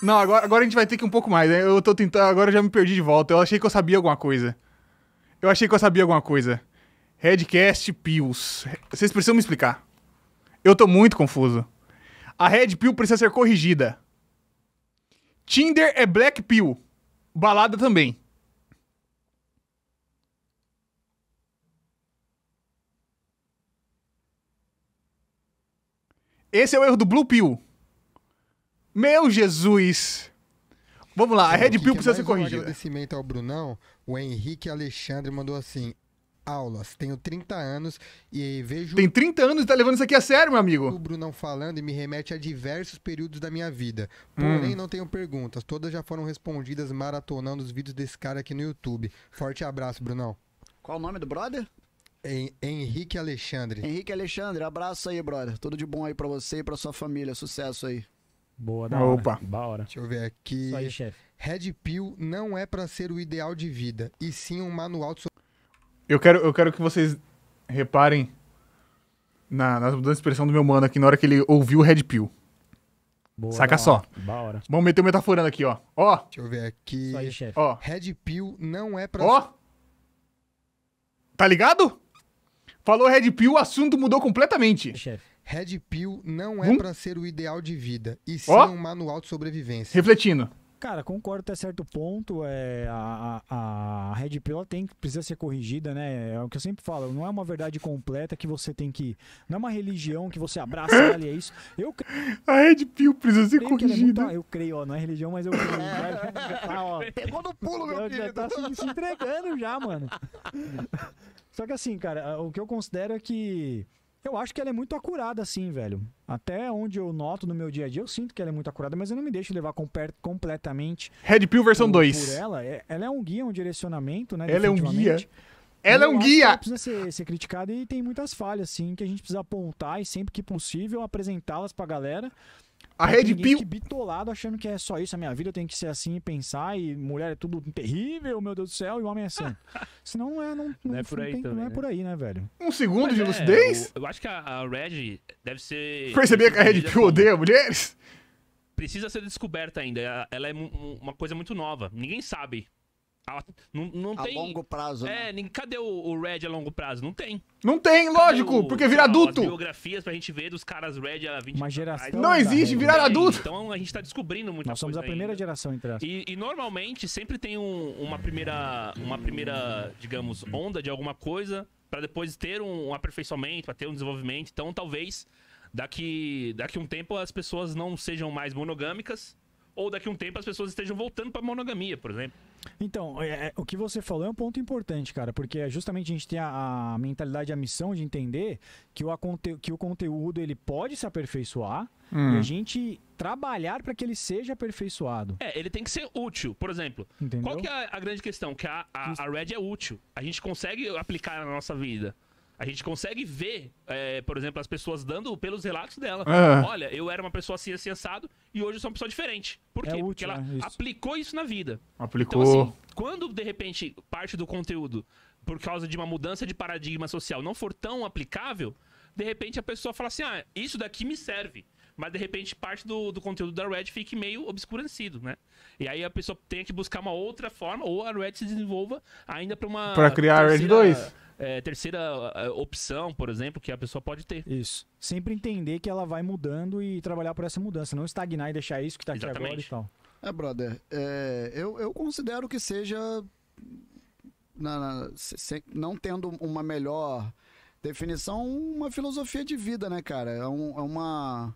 Não, agora, agora a gente vai ter que um pouco mais. Né? Eu tô tentando. Agora eu já me perdi de volta. Eu achei que eu sabia alguma coisa. Eu achei que eu sabia alguma coisa. Redcast Pills. Vocês precisam me explicar. Eu tô muito confuso. A Red Pill precisa ser corrigida. Tinder é Black Pill. Balada também. Esse é o erro do Blue Pill. Meu Jesus! Vamos lá, a Red Pill precisa ser corrigida. Um agradecimento ao Brunão, o Henrique Alexandre mandou assim: aulas, tenho 30 anos e vejo. Tem 30 anos e tá levando isso aqui a sério, meu amigo? O Brunão falando e me remete a diversos períodos da minha vida. Hum. Porém, hum. não tenho perguntas, todas já foram respondidas maratonando os vídeos desse cara aqui no YouTube. Forte abraço, Brunão. Qual o nome do brother? Henrique Alexandre. Henrique Alexandre, abraço aí, brother. Tudo de bom aí para você e para sua família. Sucesso aí. Boa, da Opa. hora. Deixa eu ver aqui. Isso aí, chefe. Red Pill não é para ser o ideal de vida, e sim um manual de... Eu quero, eu quero que vocês reparem na, na mudança de expressão do meu mano aqui na hora que ele ouviu o Red Pill. Boa, Saca só. hora. Vamos meter o metaforando aqui, ó. Ó. Deixa eu ver aqui. Isso aí, chefe. Ó. Red Pill não é pra... Ó. Tá ligado? Falou Red Pill, o assunto mudou completamente. Chefe. Red Pill não é hum? para ser o ideal de vida, e sim oh? um manual de sobrevivência. Refletindo. Cara, concordo até certo ponto. É, a, a, a Red Pill tem, precisa ser corrigida, né? É o que eu sempre falo. Não é uma verdade completa que você tem que. Não é uma religião que você abraça ali e é isso. Eu A Red Pill precisa ser é corrigida. Ah, eu creio, ó, não é religião, mas eu creio. tá, ó, Pegou no pulo, meu filho. tá se, se entregando já, mano. Só que assim, cara, o que eu considero é que eu acho que ela é muito acurada, assim, velho. Até onde eu noto no meu dia a dia, eu sinto que ela é muito acurada, mas eu não me deixo levar completamente. Red Pill versão 2. ela. É, ela é um guia, um direcionamento, né? Ela é um guia. Ela eu é um guia. Ela precisa ser, ser criticada e tem muitas falhas, assim, que a gente precisa apontar e sempre que possível apresentá-las pra galera a Red Pill. bitolado achando que é só isso, a minha vida tem que ser assim e pensar, e mulher é tudo terrível, meu Deus do céu, e o homem é assim. Senão não é, não, não, é não é por aí, tem, também, não é né? por aí, né, velho? Um segundo Mas de é, lucidez? Eu, eu, acho que a, a Red deve ser. Perceber que a Red Pill odeia mulheres? Precisa ser descoberta ainda. Ela é uma coisa muito nova. Ninguém sabe não, não a tem, longo prazo. É, né? cadê o, o, Red a longo prazo? Não tem. Não tem, lógico, o, porque vira adulto. As biografias pra gente ver dos caras Red há 20 Uma geração. Não existe virar adulto. Então a gente tá descobrindo muita Nós somos a primeira ainda. geração entre as. E, e normalmente sempre tem um, uma primeira, uma primeira, digamos, onda de alguma coisa para depois ter um, um aperfeiçoamento, para ter um desenvolvimento. Então talvez daqui daqui um tempo as pessoas não sejam mais monogâmicas ou daqui a um tempo as pessoas estejam voltando para monogamia, por exemplo. Então, é, é, o que você falou é um ponto importante, cara, porque justamente a gente tem a, a mentalidade, a missão de entender que o, que o conteúdo ele pode se aperfeiçoar hum. e a gente trabalhar para que ele seja aperfeiçoado. É, ele tem que ser útil. Por exemplo, Entendeu? qual que é a, a grande questão? Que a, a, a Red é útil. A gente consegue aplicar na nossa vida. A gente consegue ver, é, por exemplo, as pessoas dando pelos relatos dela. É. Olha, eu era uma pessoa assim, assim, assado, e hoje eu sou uma pessoa diferente. Por é quê? É útil, Porque ela isso. aplicou isso na vida. Aplicou. Então, assim, quando, de repente, parte do conteúdo, por causa de uma mudança de paradigma social, não for tão aplicável, de repente a pessoa fala assim, ah, isso daqui me serve mas de repente parte do, do conteúdo da Red fique meio obscurecido, né? E aí a pessoa tem que buscar uma outra forma, ou a Red se desenvolva ainda para uma. Para criar a Red 2 é, terceira é, opção, por exemplo, que a pessoa pode ter. Isso. Sempre entender que ela vai mudando e trabalhar por essa mudança, não estagnar e deixar isso que está aqui agora e tal. É, brother, é, eu, eu considero que seja. Na, na, se, não tendo uma melhor definição, uma filosofia de vida, né, cara? É, um, é uma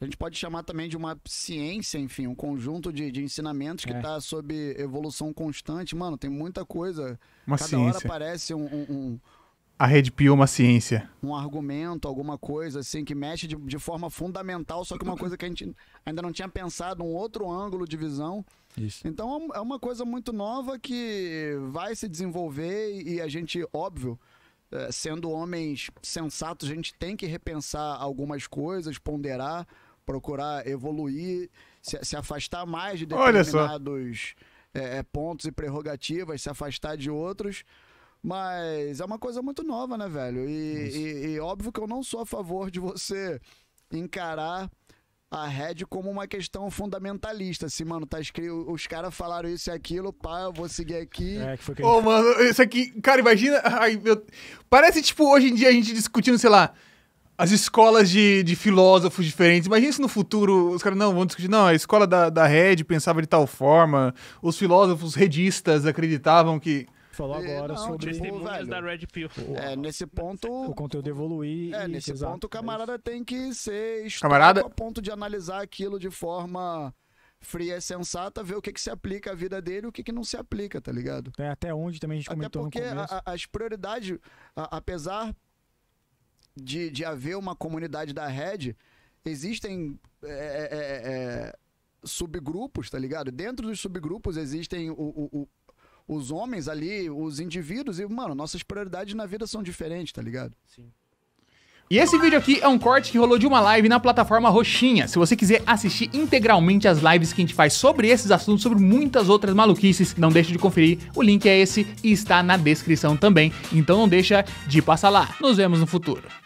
a gente pode chamar também de uma ciência, enfim, um conjunto de, de ensinamentos que está é. Tá sob evolução constante. Mano, tem muita coisa. Uma Cada ciência. hora aparece um, um, um a rede Pio é uma ciência. Um argumento, alguma coisa assim, que mexe de, de, forma fundamental, só que uma coisa que a gente ainda não tinha pensado, um outro ângulo de visão. Isso. Então é, é uma coisa muito nova que vai se desenvolver e a gente, óbvio, é, sendo homens sensatos, a gente tem que repensar algumas coisas, ponderar, procurar evoluir, se, se afastar mais de determinados é, é, pontos e prerrogativas, se afastar de outros. Mas é uma coisa muito nova, né, velho? E, e, e óbvio que eu não sou a favor de você encarar a Red como uma questão fundamentalista. Assim, mano, tá escrito. Os caras falaram isso e aquilo, pá, eu vou seguir aqui. É, que foi que Ô, oh, mano, isso aqui. Cara, imagina. Ai, meu... Parece, tipo, hoje em dia a gente discutindo, sei lá. As escolas de, de filósofos diferentes. Imagina se no futuro os caras não vão discutir. Não, a escola da, da Red pensava de tal forma. Os filósofos redistas acreditavam que falou é, agora não, sobre tipo, testemunhas da Red Pill. É, nesse ponto o conteúdo evoluir. É, nesse exato, ponto o é camarada é tem que ser camarada a ponto de analisar aquilo de forma fria e sensata, ver o que, que se aplica à vida dele e o que, que não se aplica, tá ligado? É, até onde também a gente comentou até porque a, a, as prioridades, a, apesar de, de haver uma comunidade da Red, existem é, é, é subgrupos, tá ligado? Dentro dos subgrupos existem o, o os homens ali, os indivíduos, e, mano, nossas prioridades na vida são diferentes, tá ligado? Sim. E esse vídeo aqui é um corte que rolou de uma live na plataforma Roxinha. Se você quiser assistir integralmente as lives que a gente faz sobre esses assuntos, sobre muitas outras maluquices, não deixe de conferir. O link é esse e está na descrição também. Então não deixa de passar lá. Nos vemos no futuro.